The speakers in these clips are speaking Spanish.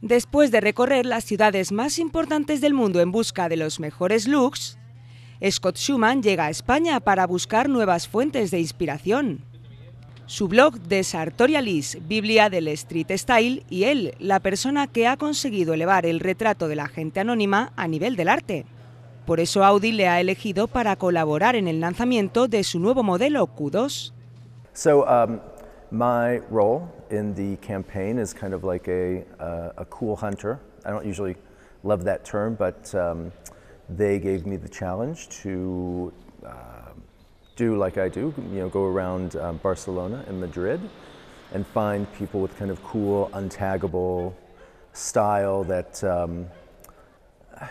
Después de recorrer las ciudades más importantes del mundo en busca de los mejores looks, Scott Schumann llega a España para buscar nuevas fuentes de inspiración. Su blog de Sartorialis, Biblia del Street Style, y él, la persona que ha conseguido elevar el retrato de la gente anónima a nivel del arte. Por eso Audi le ha elegido para colaborar en el lanzamiento de su nuevo modelo Q2. My role in the campaign is kind of like a, uh, a cool hunter. I don't usually love that term, but um, they gave me the challenge to uh, do like I do, you know, go around um, Barcelona and Madrid and find people with kind of cool, untaggable style that, um,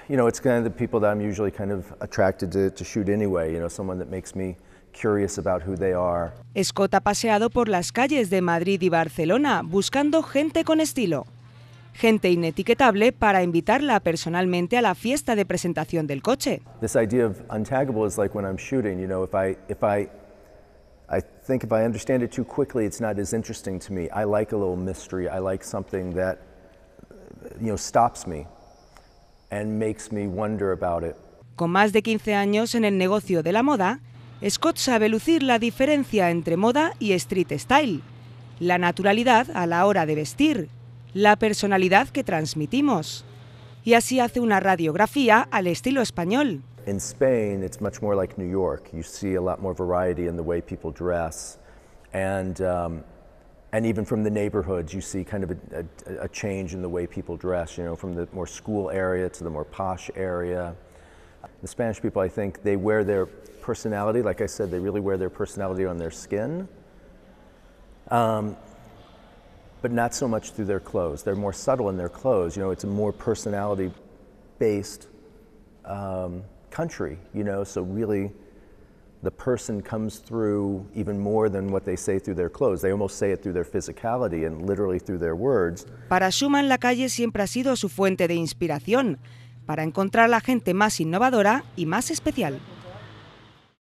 you know, it's kind of the people that I'm usually kind of attracted to, to shoot anyway, you know, someone that makes me ...curious about who they are". Scott ha paseado por las calles de Madrid y Barcelona buscando gente con estilo. Gente inetiquetable para invitarla personalmente a la fiesta de presentación del coche. This idea of untaggable is like when I'm shooting, you know, if I if I I think if I understand it too quickly, it's not as interesting to me. I like a little mystery. I like something that you know stops me and makes me wonder about it. Con más de 15 años en el negocio de la moda, Scott sabe lucir la diferencia entre moda y street style, la naturalidad a la hora de vestir, la personalidad que transmitimos. Y así hace una radiografía al estilo español. In Spain, it's much more like New York. You see a lot more variety in the way people dress, and um, and even from the neighborhoods, you see kind of a, a, change in the way people dress. You know, from the more school area to the more posh area. The Spanish people, I think, they wear their personality, like I said, they really wear their personality on their skin, um, but not so much through their clothes. They're more subtle in their clothes. You know, it's a more personality based um, country, you know, so really the person comes through even more than what they say through their clothes. They almost say it through their physicality and literally through their words. Para Schumann, la calle siempre ha sido su fuente de inspiración. para encontrar la gente más innovadora y más especial.